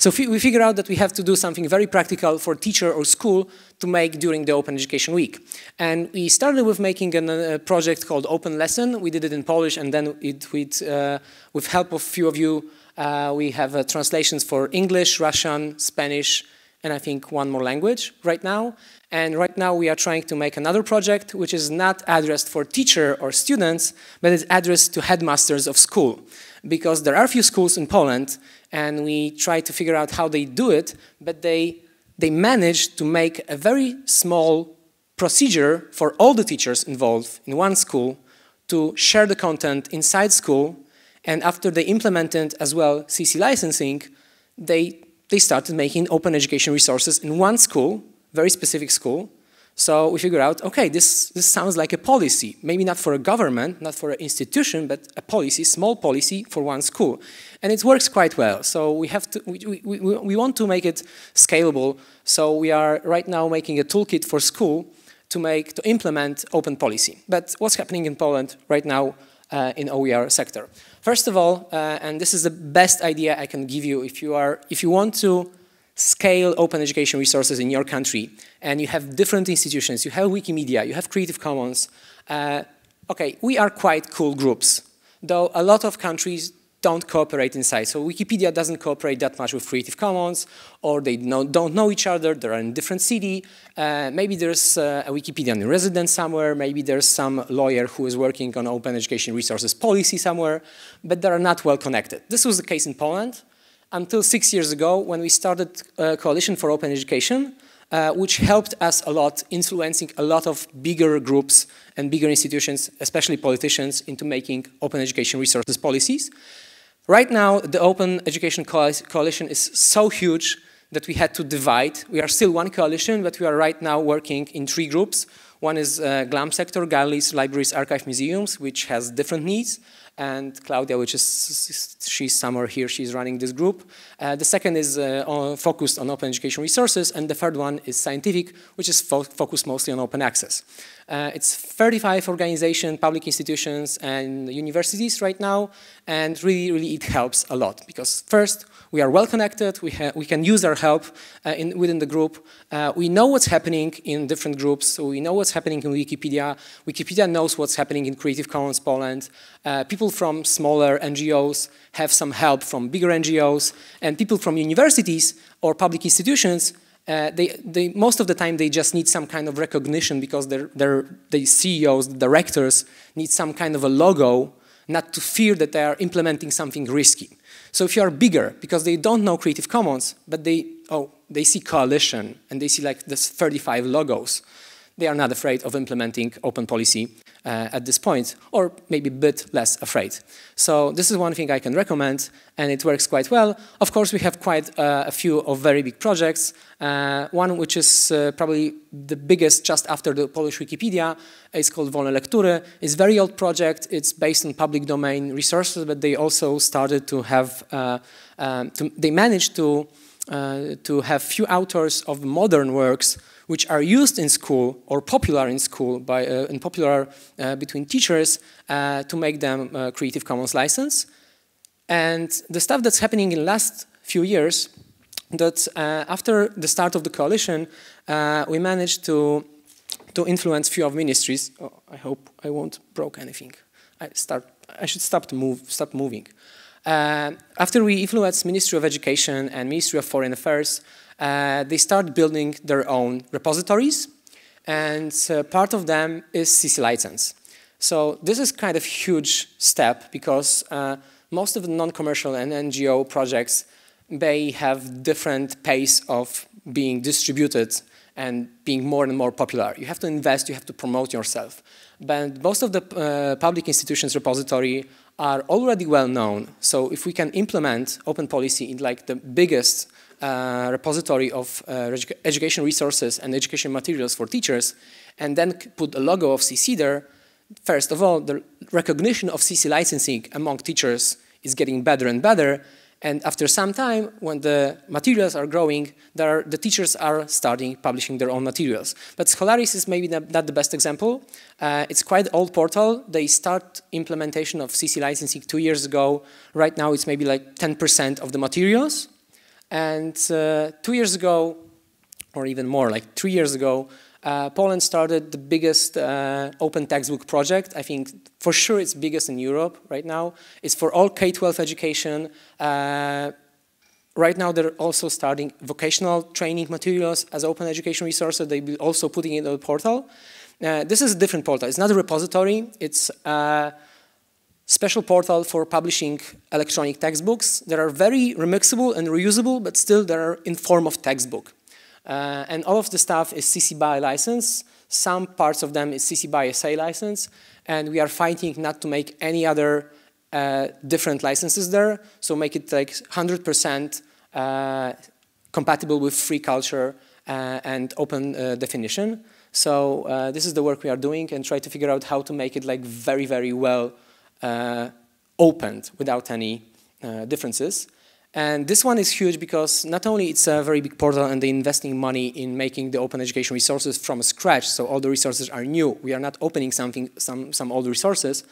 So we figure out that we have to do something very practical for teacher or school to make during the Open Education Week. And we started with making a, a uh, project called Open Lesson. We did it in Polish, and then it, with, uh, with help of few of you, uh, we have uh, translations for English, Russian, Spanish, and I think one more language right now. And right now we are trying to make another project which is not addressed for teacher or students, but is addressed to headmasters of school. Because there are few schools in Poland and we try to figure out how they do it, but they, they manage to make a very small procedure for all the teachers involved in one school to share the content inside school and after they implemented as well CC licensing, they they started making open education resources in one school, very specific school. So we figured out, okay, this, this sounds like a policy, maybe not for a government, not for an institution, but a policy, small policy for one school. And it works quite well. So we, have to, we, we, we want to make it scalable. So we are right now making a toolkit for school to make, to implement open policy. But what's happening in Poland right now uh, in OER sector? First of all, uh, and this is the best idea I can give you if you, are, if you want to scale open education resources in your country and you have different institutions, you have Wikimedia, you have Creative Commons, uh, okay, we are quite cool groups, though a lot of countries don't cooperate inside. So Wikipedia doesn't cooperate that much with Creative Commons, or they don't know each other, they're in different city. Uh, maybe there's uh, a Wikipedian resident somewhere, maybe there's some lawyer who is working on open education resources policy somewhere, but they are not well connected. This was the case in Poland until six years ago when we started uh, Coalition for Open Education, uh, which helped us a lot, influencing a lot of bigger groups and bigger institutions, especially politicians, into making open education resources policies. Right now, the Open Education Coalition is so huge that we had to divide. We are still one coalition, but we are right now working in three groups. One is uh, GLAM sector, galleries, libraries, archive, museums, which has different needs, and Claudia, which is, she's somewhere here, she's running this group. Uh, the second is uh, on, focused on open education resources, and the third one is scientific, which is fo focused mostly on open access. Uh, it's 35 organizations, public institutions, and universities right now, and really, really it helps a lot because first, we are well connected, we, we can use our help uh, in, within the group, uh, we know what's happening in different groups, so we know what's happening in Wikipedia, Wikipedia knows what's happening in Creative Commons Poland, uh, people from smaller NGOs have some help from bigger NGOs, and people from universities or public institutions uh, they, they, most of the time they just need some kind of recognition because their, their, the CEOs, the directors need some kind of a logo not to fear that they are implementing something risky. So if you are bigger, because they don't know Creative Commons, but they, oh, they see coalition and they see like this 35 logos, they are not afraid of implementing open policy uh, at this point, or maybe a bit less afraid. So this is one thing I can recommend, and it works quite well. Of course, we have quite uh, a few of very big projects. Uh, one which is uh, probably the biggest just after the Polish Wikipedia is called Wolne Lektury. It's a very old project. It's based on public domain resources, but they also started to have, uh, um, to, they managed to, uh, to have few authors of modern works which are used in school or popular in school by, uh, and popular uh, between teachers uh, to make them uh, Creative Commons license. And the stuff that's happening in last few years that uh, after the start of the coalition, we managed to, to influence few of ministries. Oh, I hope I won't broke anything. I, start, I should stop, to move, stop moving. Uh, after we influenced Ministry of Education and Ministry of Foreign Affairs, uh, they start building their own repositories, and uh, part of them is CC license. So this is kind of huge step because uh, most of the non-commercial and NGO projects, they have different pace of being distributed and being more and more popular. You have to invest, you have to promote yourself. But most of the uh, public institutions repository are already well known. So if we can implement open policy in like the biggest uh, repository of uh, education resources and education materials for teachers, and then put a logo of CC there, first of all, the recognition of CC licensing among teachers is getting better and better, and after some time, when the materials are growing, are, the teachers are starting publishing their own materials. But Scholaris is maybe not the best example. Uh, it's quite old portal. They start implementation of CC licensing two years ago. Right now, it's maybe like 10% of the materials. And uh, two years ago, or even more, like three years ago, uh, Poland started the biggest uh, open textbook project. I think for sure it's biggest in Europe right now. It's for all K-12 education. Uh, right now they're also starting vocational training materials as open education resources. They're also putting it on the portal. Uh, this is a different portal. It's not a repository. It's a special portal for publishing electronic textbooks that are very remixable and reusable, but still they're in form of textbook. Uh, and all of the stuff is CC BY license. Some parts of them is CC BY SA license. And we are fighting not to make any other uh, different licenses there. So make it like 100% uh, compatible with free culture uh, and open uh, definition. So uh, this is the work we are doing and try to figure out how to make it like very, very well opened without any differences. And this one is huge because not only it's a very big portal and they're investing money in making the open education resources from scratch, so all the resources are new. We are not opening something, some, some old resources,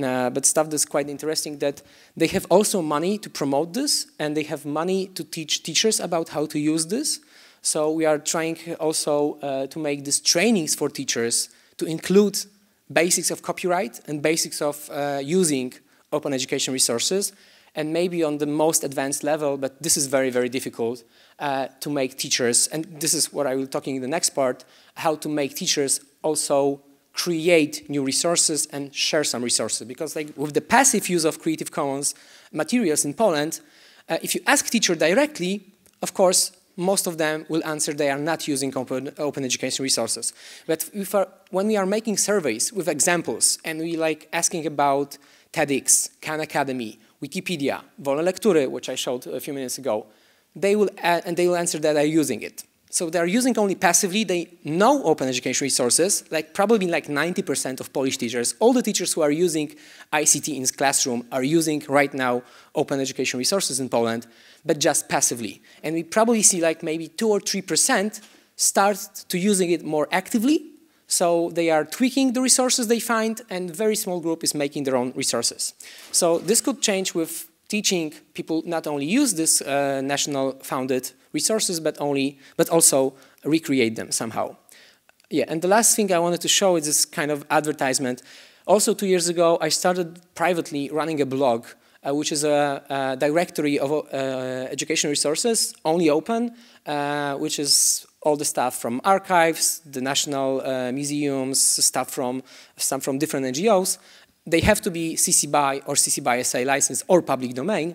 uh, but stuff that's quite interesting that they have also money to promote this and they have money to teach teachers about how to use this. So we are trying also uh, to make these trainings for teachers to include basics of copyright and basics of uh, using open education resources and maybe on the most advanced level, but this is very, very difficult uh, to make teachers, and this is what I will talking in the next part, how to make teachers also create new resources and share some resources. Because like with the passive use of Creative Commons materials in Poland, uh, if you ask teacher directly, of course, most of them will answer they are not using open, open education resources. But are, uh, when we are making surveys with examples and we like asking about TEDx, Khan Academy, Wikipedia, Wolne Lektury, which I showed a few minutes ago, they will, and they will answer that they're using it. So they're using only passively, they know open education resources, like probably like 90% of Polish teachers. All the teachers who are using ICT in the classroom are using right now open education resources in Poland, but just passively. And we probably see like maybe two or 3% start to using it more actively, so they are tweaking the resources they find, and very small group is making their own resources. So this could change with teaching people not only use these uh, national founded resources, but, only, but also recreate them somehow. Yeah, and the last thing I wanted to show is this kind of advertisement. Also, two years ago, I started privately running a blog, uh, which is a, a directory of uh, education resources, only open, uh, which is all the stuff from archives, the national uh, museums, stuff from, stuff from different NGOs. They have to be CC BY or CC BY SA license or public domain.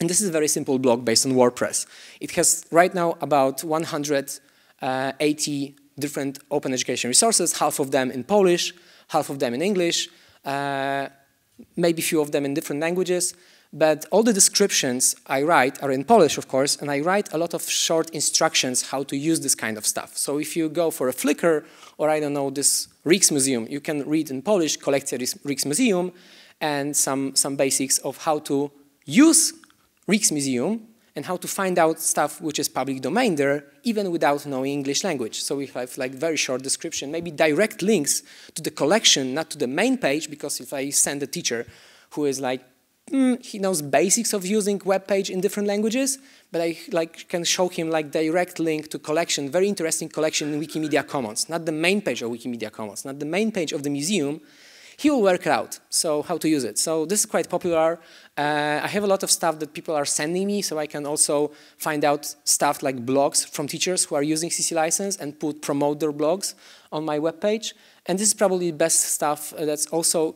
And this is a very simple blog based on WordPress. It has right now about 180 uh, different open education resources, half of them in Polish, half of them in English, uh, maybe few of them in different languages. But all the descriptions I write are in Polish, of course, and I write a lot of short instructions how to use this kind of stuff. So if you go for a Flickr or, I don't know, this Rijksmuseum, you can read in Polish Kolekcja Rijksmuseum and some, some basics of how to use Rijksmuseum and how to find out stuff which is public domain there, even without knowing English language. So we have like very short description, maybe direct links to the collection, not to the main page, because if I send a teacher who is like mm, he knows basics of using web page in different languages, but I like, can show him like direct link to collection, very interesting collection in Wikimedia Commons, not the main page of Wikimedia Commons, not the main page of the museum, he will work out so how to use it so this is quite popular uh, i have a lot of stuff that people are sending me so i can also find out stuff like blogs from teachers who are using cc license and put promote their blogs on my webpage and this is probably best stuff uh, that's also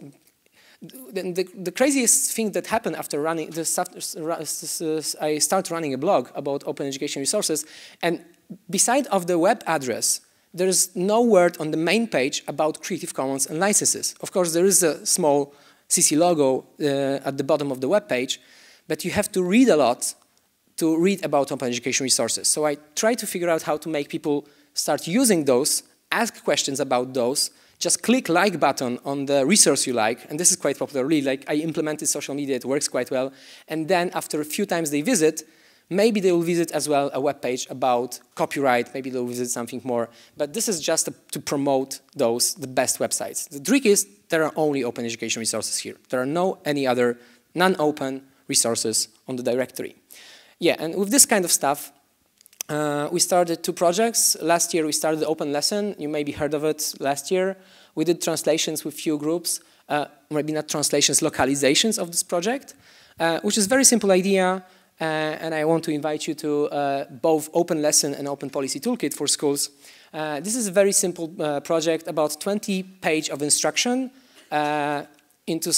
the, the, the, craziest thing that happened after running, the, uh, I start running a blog about open education resources, and beside of the web address, there is no word on the main page about Creative Commons and licenses. Of course, there is a small CC logo uh, at the bottom of the web page, but you have to read a lot to read about open education resources. So I try to figure out how to make people start using those, ask questions about those, just click like button on the resource you like, and this is quite popular, really, like I implemented social media, it works quite well, and then after a few times they visit, maybe they will visit as well a web page about copyright, maybe they'll visit something more, but this is just to promote those, the best websites. The trick is there are only open education resources here. There are no any other non-open resources on the directory. Yeah, and with this kind of stuff, uh, we started two projects. Last year we started Open Lesson. You maybe heard of it last year. We did translations with few groups, uh, maybe not translations, localizations of this project, uh, which is very simple idea. Uh, and I want to invite you to uh, both Open Lesson and Open Policy Toolkit for schools. Uh, this is a very simple project, about 20 page of instruction, into,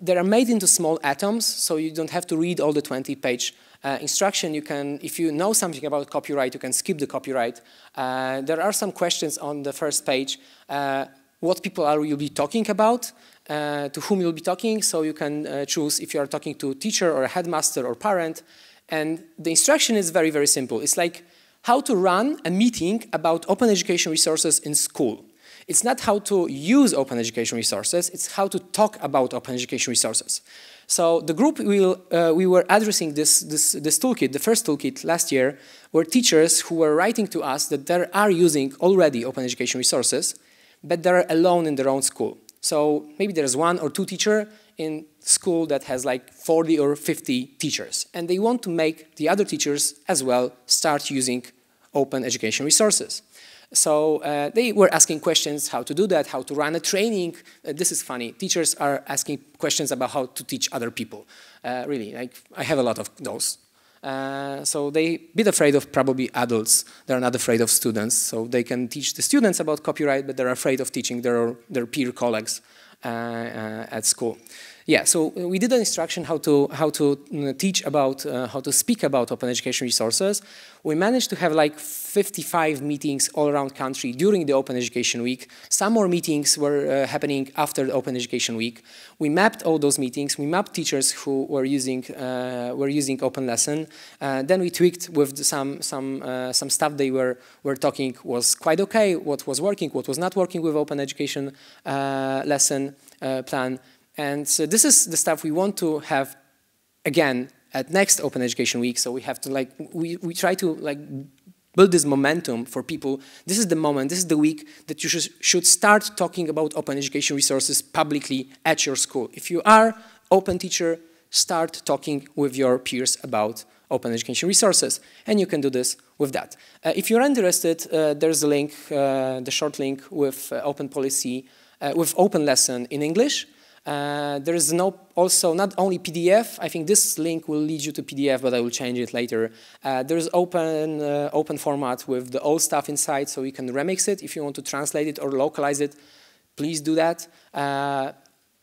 they are made into small atoms, so you don't have to read all the 20-page uh, instruction. You can, if you know something about copyright, you can skip the copyright. Uh, there are some questions on the first page. Uh, what people are you'll be talking about, uh, to whom you'll be talking, so you can uh, choose if you are talking to a teacher or a headmaster or parent. And the instruction is very, very simple. It's like how to run a meeting about open education resources in school. It's not how to use open education resources, it's how to talk about open education resources. So the group will, uh, we were addressing this, this, this toolkit, the first toolkit last year, were teachers who were writing to us that they are using already open education resources, but they're alone in their own school. So maybe there's one or two teacher in school that has like 40 or 50 teachers, and they want to make the other teachers as well start using open education resources. So uh, they were asking questions how to do that, how to run a training. Uh, this is funny. Teachers are asking questions about how to teach other people. Uh, really, like, I have a lot of those. Uh, so they a bit afraid of probably adults. They're not afraid of students. So they can teach the students about copyright, but they're afraid of teaching their, their peer colleagues uh, uh, at school. Yeah, so uh, we did an instruction how to how to mm, teach about uh, how to speak about open education resources. We managed to have like 55 meetings all around country during the Open Education Week. Some more meetings were uh, happening after the Open Education Week. We mapped all those meetings. We mapped teachers who were using uh, were using Open Lesson. Uh, then we tweaked with some some uh, some stuff they were were talking was quite okay. What was working, what was not working with Open Education Lesson plan. And so this is the stuff we want to have, again, at next Open Education Week. So we have to like, we, we try to like build this momentum for people. This is the moment, this is the week that you should should start talking about open education resources publicly at your school. If you are open teacher, start talking with your peers about open education resources. And you can do this with that. Uh, if you're interested, uh, there's a link, uh, the short link with uh, open policy, uh, with open lesson in English. Uh, there is no also not only PDF. I think this link will lead you to PDF, but I will change it later. Uh, there is open uh, open format with the old stuff inside, so you can remix it if you want to translate it or localize it. Please do that. Uh,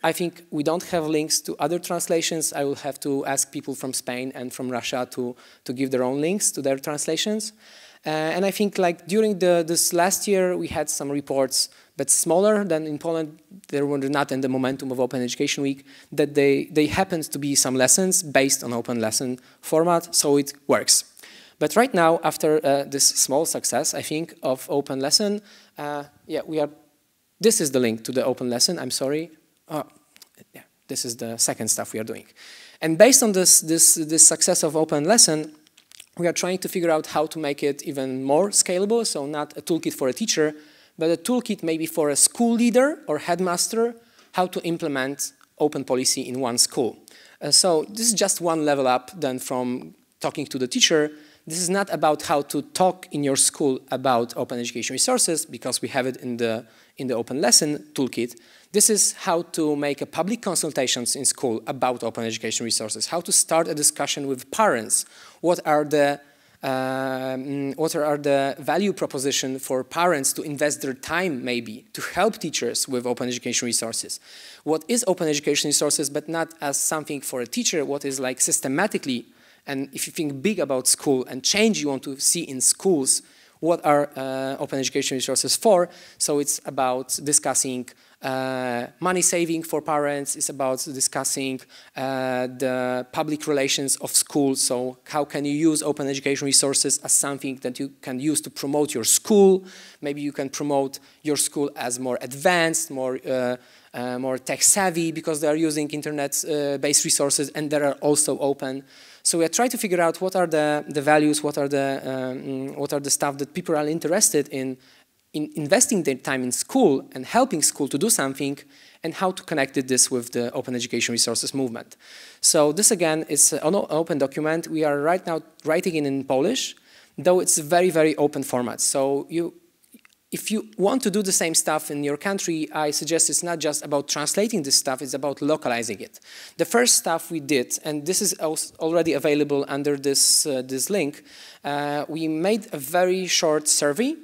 I think we don't have links to other translations. I will have to ask people from Spain and from Russia to to give their own links to their translations. Uh, and I think like during the, this last year, we had some reports but smaller than in Poland. There were not in the momentum of Open Education Week that they, they happened to be some lessons based on open lesson format, so it works. But right now, after uh, this small success, I think, of Open Lesson, uh, yeah, we are, this is the link to the Open Lesson, I'm sorry. Uh, yeah, this is the second stuff we are doing. And based on this, this, this success of Open Lesson, we are trying to figure out how to make it even more scalable, so not a toolkit for a teacher, but a toolkit maybe for a school leader or headmaster, how to implement open policy in one school. Uh, so this is just one level up than from talking to the teacher. This is not about how to talk in your school about open education resources because we have it in the, in the open lesson toolkit. This is how to make a public consultations in school about open education resources, how to start a discussion with parents, what are the um, what are the value proposition for parents to invest their time maybe to help teachers with open education resources? What is open education resources but not as something for a teacher, what is like systematically and if you think big about school and change you want to see in schools, what are uh, open education resources for? So it's about discussing uh, money saving for parents, It's about discussing uh, the public relations of school. So how can you use open education resources as something that you can use to promote your school? Maybe you can promote your school as more advanced, more uh, uh more tech savvy because they are using internet-based uh, resources and they are also open so we are trying to figure out what are the, the values, what are the, um, what are the stuff that people are interested in, in investing their time in school and helping school to do something and how to connect this with the open education resources movement. So this again is an open document. We are right now writing it in Polish, though it's very, very open format. So you if you want to do the same stuff in your country, I suggest it's not just about translating this stuff, it's about localizing it. The first stuff we did, and this is already available under this, uh, this link, uh, we made a very short survey.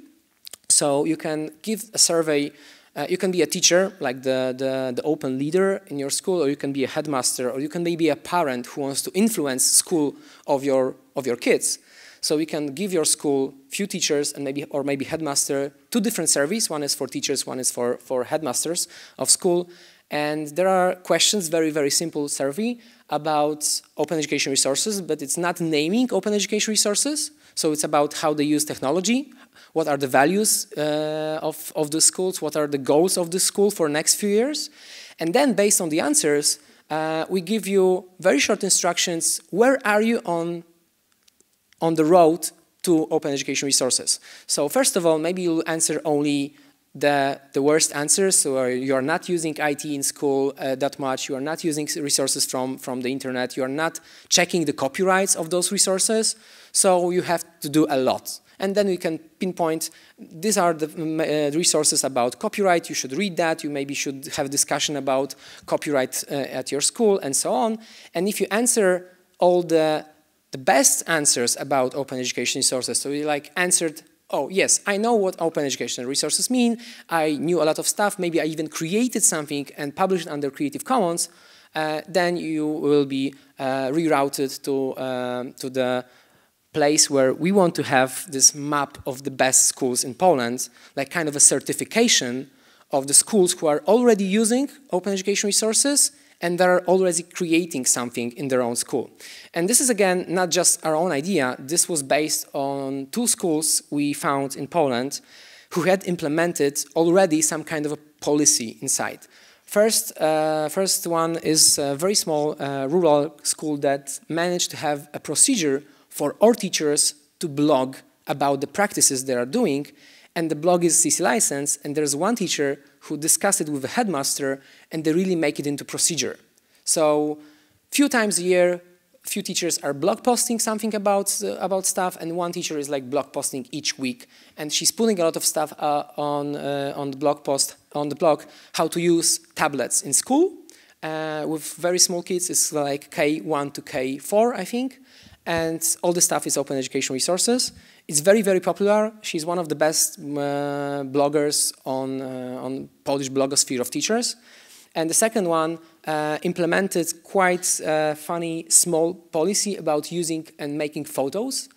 So you can give a survey, uh, you can be a teacher, like the, the, the open leader in your school, or you can be a headmaster, or you can maybe a parent who wants to influence school of your, of your kids. So we can give your school few teachers and maybe or maybe headmaster two different surveys. One is for teachers, one is for, for headmasters of school. And there are questions, very, very simple survey about open education resources, but it's not naming open education resources. So it's about how they use technology, what are the values uh, of, of the schools, what are the goals of the school for next few years. And then based on the answers, uh, we give you very short instructions, where are you on on the road to open education resources. So first of all, maybe you'll answer only the, the worst answers, so uh, you are not using IT in school uh, that much, you are not using resources from, from the internet, you are not checking the copyrights of those resources, so you have to do a lot. And then we can pinpoint, these are the uh, resources about copyright, you should read that, you maybe should have discussion about copyright uh, at your school, and so on. And if you answer all the the best answers about open education resources. So we like answered, oh yes, I know what open educational resources mean. I knew a lot of stuff. Maybe I even created something and published under Creative Commons. Uh, then you will be uh, rerouted to, um, to the place where we want to have this map of the best schools in Poland, like kind of a certification of the schools who are already using open education resources and they're already creating something in their own school. And this is, again, not just our own idea. This was based on two schools we found in Poland who had implemented already some kind of a policy inside. First, uh, first one is a very small uh, rural school that managed to have a procedure for all teachers to blog about the practices they are doing, and the blog is CC license, and there's one teacher who discuss it with the headmaster and they really make it into procedure. So few times a year, few teachers are blog posting something about, uh, about stuff and one teacher is like blog posting each week. And she's putting a lot of stuff uh, on, uh, on the blog post, on the blog, how to use tablets in school uh, with very small kids. It's like K1 to K4, I think. And all the stuff is open education resources. It's very, very popular. She's one of the best uh, bloggers on, uh, on Polish blogosphere of teachers. And the second one uh, implemented quite a uh, funny small policy about using and making photos.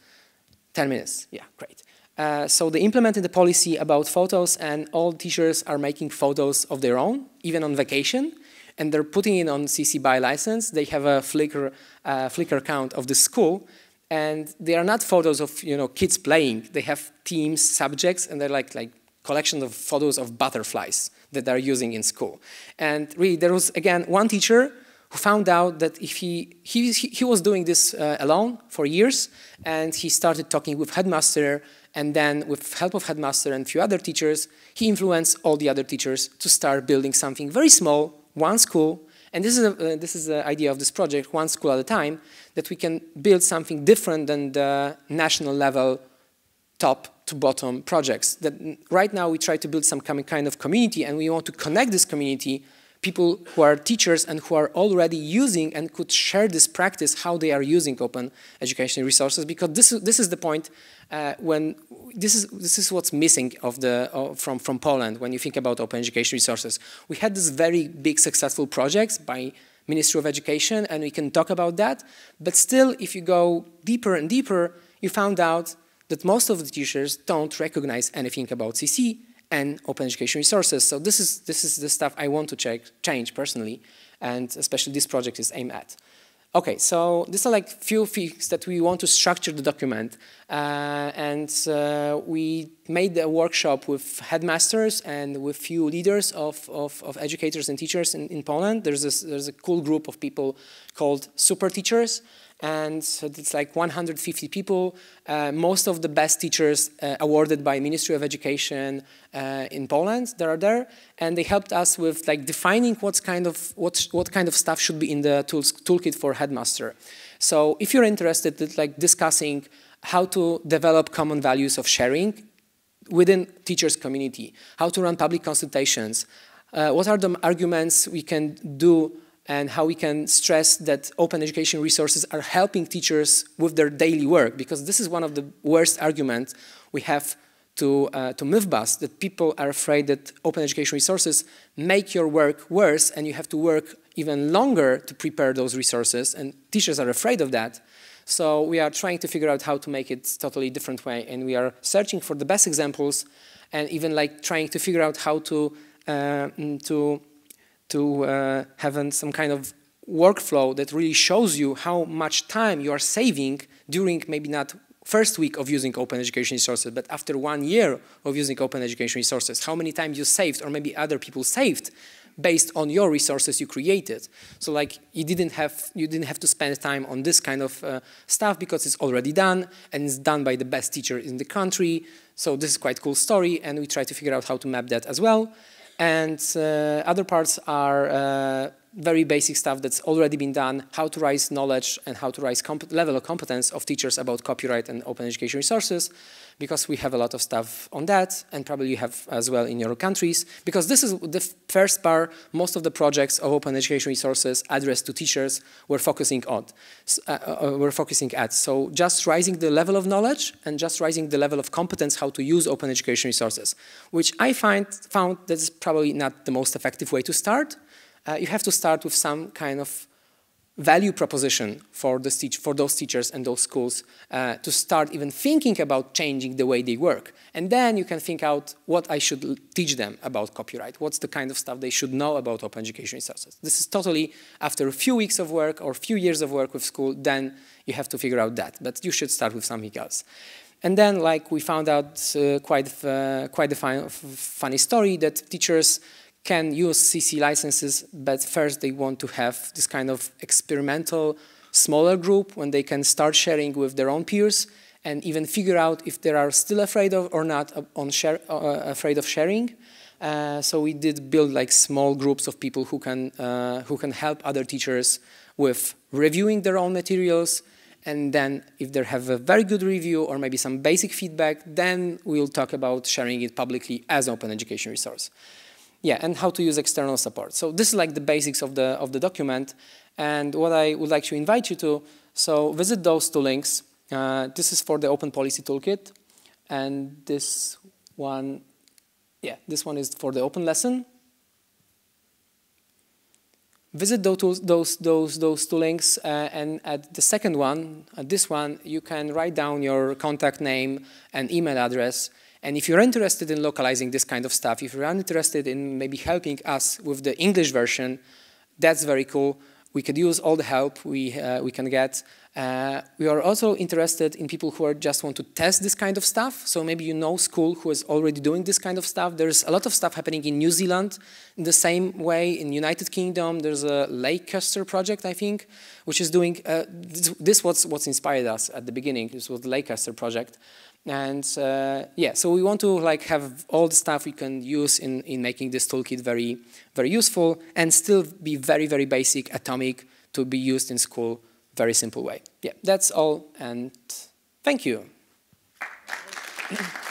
10 minutes, yeah, great. Uh, so they implemented the policy about photos and all teachers are making photos of their own, even on vacation. And they're putting it on CC BY license. They have a Flickr, Flickr account of the school and they are not photos of you know kids playing. They have teams, subjects, and they're like like collection of photos of butterflies that they're using in school. And really, there was again one teacher who found out that if he he he was doing this uh, alone for years, and he started talking with headmaster, and then with help of headmaster and a few other teachers, he influenced all the other teachers to start building something very small, one school and this is, a, uh, this is the idea of this project, one school at a time, that we can build something different than the national level top to bottom projects. That right now we try to build some kind of community and we want to connect this community people who are teachers and who are already using and could share this practice, how they are using open educational resources, because this is, this is the point uh, when this is, this is what's missing of the, from, from Poland when you think about open educational resources. We had this very big successful projects by Ministry of Education, and we can talk about that, but still, if you go deeper and deeper, you found out that most of the teachers don't recognize anything about CC, and open education resources. So this is, this is the stuff I want to check, change personally, and especially this project is aimed at. Okay, so these are like few things that we want to structure the document. Uh, and uh, we made a workshop with headmasters and with few leaders of, of, of educators and teachers in, in Poland. There's there's a cool group of people called Super Teachers. And so it's like 150 people, uh, most of the best teachers uh, awarded by Ministry of Education uh, in Poland that are there. And they helped us with like defining what's kind of, what, what kind of stuff should be in the tools, toolkit for headmaster. So if you're interested in like discussing how to develop common values of sharing within teachers community, how to run public consultations, uh, what are the arguments we can do and how we can stress that open education resources are helping teachers with their daily work, because this is one of the worst arguments we have to, uh, to MythBust, that people are afraid that open education resources make your work worse and you have to work even longer to prepare those resources, and teachers are afraid of that. So we are trying to figure out how to make it totally different way, and we are searching for the best examples and even like trying to figure out how to, uh, mm, to to uh, having some kind of workflow that really shows you how much time you are saving during maybe not first week of using open education resources, but after one year of using open education resources, how many times you saved or maybe other people saved based on your resources you created. So like you didn't have, you didn't have to spend time on this kind of uh, stuff because it's already done and it's done by the best teacher in the country. So this is quite cool story and we try to figure out how to map that as well and uh, other parts are uh, very basic stuff that's already been done, how to raise knowledge and how to raise level of competence of teachers about copyright and open education resources, because we have a lot of stuff on that, and probably you have as well in your countries, because this is the first part, most of the projects of open education resources addressed to teachers were focusing on, uh, uh, uh, were focusing at. So just rising the level of knowledge and just rising the level of competence how to use open education resources, which I find found that's probably not the most effective way to start, uh, you have to start with some kind of value proposition for, the, for those teachers and those schools uh, to start even thinking about changing the way they work. And then you can think out what I should teach them about copyright, what's the kind of stuff they should know about open education resources. This is totally after a few weeks of work or a few years of work with school, then you have to figure out that. But you should start with something else. And then, like, we found out uh, quite, uh, quite a funny story that teachers can use CC licenses, but first they want to have this kind of experimental smaller group when they can start sharing with their own peers and even figure out if they are still afraid of or not uh, on share, uh, uh, afraid of sharing. Uh, so we did build like small groups of people who can uh, who can help other teachers with reviewing their own materials, and then if they have a very good review or maybe some basic feedback, then we'll talk about sharing it publicly as an open education resource yeah, and how to use external support. So this is like the basics of the, of the document. And what I would like to invite you to, so visit those two links. Uh, this is for the Open Policy Toolkit. And this one, yeah, this one is for the Open Lesson. Visit those, those, those, those two links. Uh, and at the second one, at this one, you can write down your contact name and email address. And if you're interested in localizing this kind of stuff, if you're interested in maybe helping us with the English version, that's very cool. We could use all the help we, uh, we can get. Uh, we are also interested in people who just want to test this kind of stuff. So maybe you know school who is already doing this kind of stuff. There's a lot of stuff happening in New Zealand in the same way. In United Kingdom, there's a Leicester project, I think, which is doing, uh, this, this was what inspired us at the beginning. This was the Leicester project. And uh, yeah, so we want to like have all the stuff we can use in, in making this toolkit very, very useful and still be very, very basic, atomic to be used in school very simple way. Yeah, that's all, and thank you.